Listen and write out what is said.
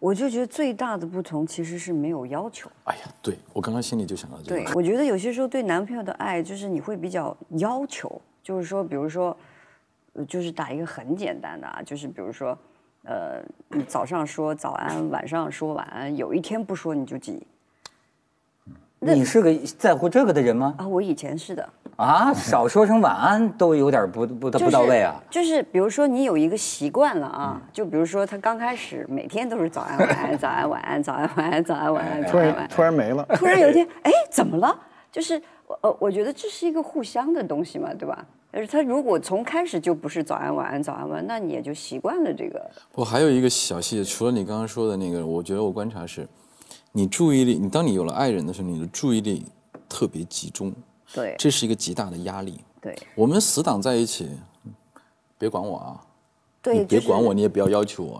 我就觉得最大的不同其实是没有要求。哎呀，对我刚刚心里就想到这个。对，我觉得有些时候对男朋友的爱就是你会比较要求，就是说，比如说，就是打一个很简单的啊，就是比如说，呃，早上说早安，晚上说晚安，有一天不说你就急。你是个在乎这个的人吗？啊，我以前是的。啊，少说声晚安都有点不不不到位啊！就是，比如说你有一个习惯了啊，就比如说他刚开始每天都是早安晚安早安晚安早安晚安早安晚安，突然突然没了，突然有一天哎怎么了？就是我我觉得这是一个互相的东西嘛，对吧？但是他如果从开始就不是早安晚安早安晚，那你也就习惯了这个。我还有一个小细节，除了你刚刚说的那个，我觉得我观察是，你注意力，你当你有了爱人的时候，你的注意力特别集中。对，这是一个极大的压力。对，我们死党在一起，别管我啊，你别管我，你也不要要求我。